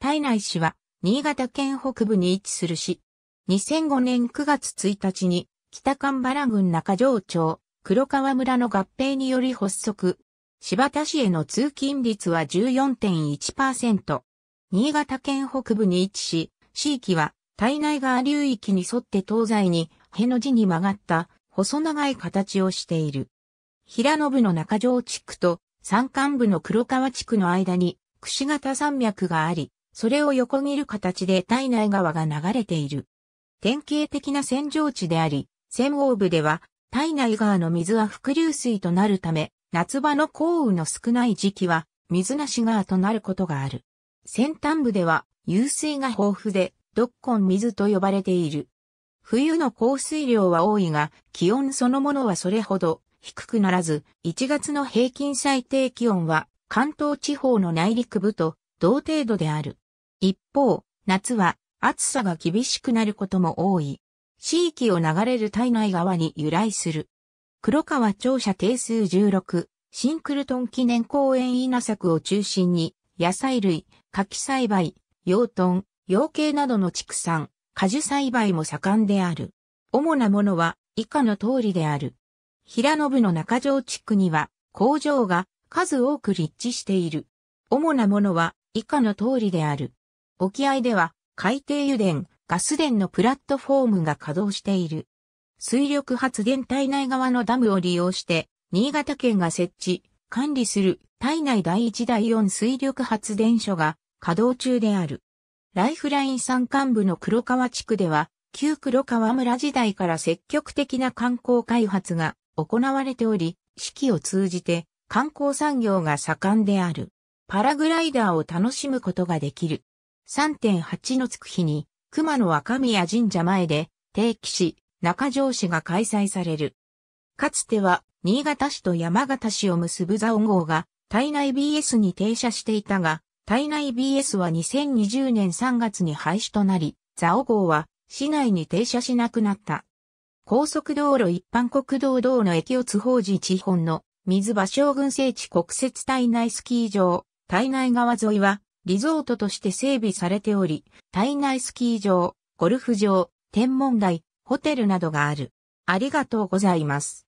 体内市は、新潟県北部に位置する市。2005年9月1日に、北神原郡中条町、黒川村の合併により発足。柴田市への通勤率は14.1%。新潟県北部に位置し、市域は、体内川流域に沿って東西に、への字に曲がった、細長い形をしている。平野部の中条地区と、山間部の黒川地区の間に、串形山脈があり、それを横切る形で体内側が流れている。典型的な扇状地であり、扇央部では、体内側の水は伏流水となるため、夏場の降雨の少ない時期は、水なし側となることがある。先端部では、湧水が豊富で、ドッコン水と呼ばれている。冬の降水量は多いが、気温そのものはそれほど低くならず、1月の平均最低気温は関東地方の内陸部と同程度である。一方、夏は暑さが厳しくなることも多い。地域を流れる体内側に由来する。黒川庁舎定数16、シンクルトン記念公園稲作を中心に、野菜類、柿栽培、養豚、養鶏などの畜産、果樹栽培も盛んである。主なものは以下の通りである。平野部の中条地区には工場が数多く立地している。主なものは以下の通りである。沖合では海底油田、ガス田のプラットフォームが稼働している。水力発電体内側のダムを利用して、新潟県が設置、管理する体内第一第4水力発電所が稼働中である。ライフライン山間部の黒川地区では、旧黒川村時代から積極的な観光開発が行われており、四季を通じて観光産業が盛んである。パラグライダーを楽しむことができる。3.8のつく日に、熊野若宮神社前で、定期市、中城市が開催される。かつては、新潟市と山形市を結ぶザオ号が、体内 BS に停車していたが、体内 BS は2020年3月に廃止となり、ザオ号は、市内に停車しなくなった。高速道路一般国道道の駅を津報寺地本の水場将軍聖地国設体内スキー場、体内川沿いはリゾートとして整備されており、体内スキー場、ゴルフ場、天文台、ホテルなどがある。ありがとうございます。